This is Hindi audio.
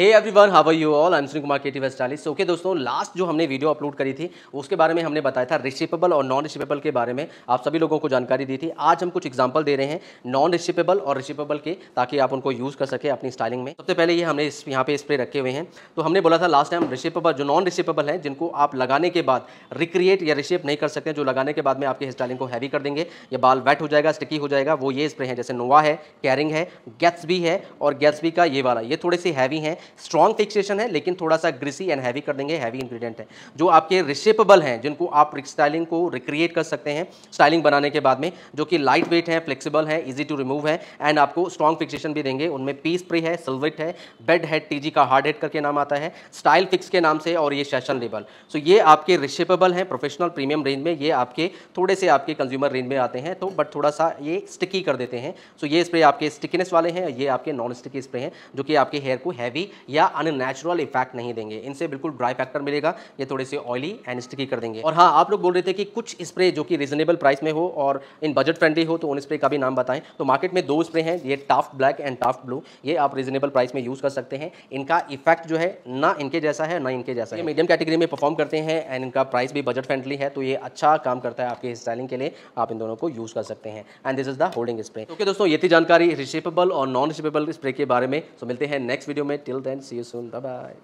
Hey everyone how you all I am Sunil Kumar KT west okay दोस्तों लास्ट जो हमने वीडियो अपलोड करी थी उसके बारे में हमने बताया था रिसिपेबल और नॉन रिसिपेबल के बारे में आप सभी लोगों को जानकारी दी थी आज हम कुछ एग्जांपल दे रहे हैं नॉन रिसिपेबल और रिसिपेबल के ताकि आप उनको यूज़ कर सके अपनी स्टाइलिंग में सबसे पहले ये हमने इस यहाँ पे स्प्रे रखे हुए हैं तो हमने बोला था लास्ट टाइम रिसिपेबल जो नॉन रिसिपेबल है जिनको आप लगाने के बाद रिक्रिएट या रिसिप नहीं कर सकते जो लगाने के बाद में आपकी स्टाइलिंग को हैवी कर देंगे या बाल वेट हो जाएगा स्टिकी हो जाएगा वो ये स्प्रे है जैसे नोवा है कैरिंग है गैट्स है और गैट्स का ये वाला ये थोड़े से हैवी हैं स्ट्रॉन्ग फिक्सेशन है लेकिन थोड़ा सा ग्रिसी एंड हैवी कर देंगे हैवी इंग्रेडिएंट है जो आपके रिशेपेबल हैं जिनको आप स्टाइलिंग को रिक्रिएट कर सकते हैं स्टाइलिंग बनाने के बाद में जो कि लाइट वेट है फ्लेक्सीबल है ईजी टू रिमूव है एंड आपको स्ट्रॉन्ग फिक्सेशन भी देंगे उनमें पीस प्री है सिल्विट है बेड हेड टीजी का हार्ड हेड करके नाम आता है स्टाइल फिक्स के नाम से और ये सेशन लेबल सो ये आपके रिशेपेबल हैं प्रोफेशनल प्रीमियम रेंज में ये आपके थोड़े से आपके कंज्यूमर रेंज में आते हैं तो बट थोड़ा सा ये स्टिकी कर देते हैं सो so, ये स्प्रे आपके स्टिकीनेस वाले हैं ये आपके नॉन स्टिकी स्प्रे हैं जो कि आपके हेयर को हैवी या अननेचुरल इफेक्ट नहीं देंगे इनसे बिल्कुल ड्राई फैक्टर मिलेगा ये थोड़े से ऑयली एंड स्टिकी कर देंगे और हाँ आप लोग बोल रहे थे कि कुछ स्प्रे जो कि रीजनेबल प्राइस में हो और इन बजट फ्रेंडली हो तो उन स्प्रे का भी नाम बताएं तो मार्केट में दो स्प्रे हैं ये Taft black and Taft blue ये आप रीजनेबल प्राइस में यूज़ कर सकते हैं इनका इफेक्ट जो है ना इनके जैसा है ना इनके जैसा है मीडियम कैटेगरी में परफॉर्म करते हैं एंड इनका प्राइस भी बजट फ्रेंडली है तो ये अच्छा काम करता है आपके स्टाइलिंग के लिए आप इन दोनों को यूज़ कर सकते हैं and this is the holding spray okay दोस्तों ये थी जानकारी रिशिपेबल और नॉन रिशिपेबल स्प्रे के बारे में सो मिलते हैं नेक्स्ट वीडियो में till then, see you soon. Bye bye.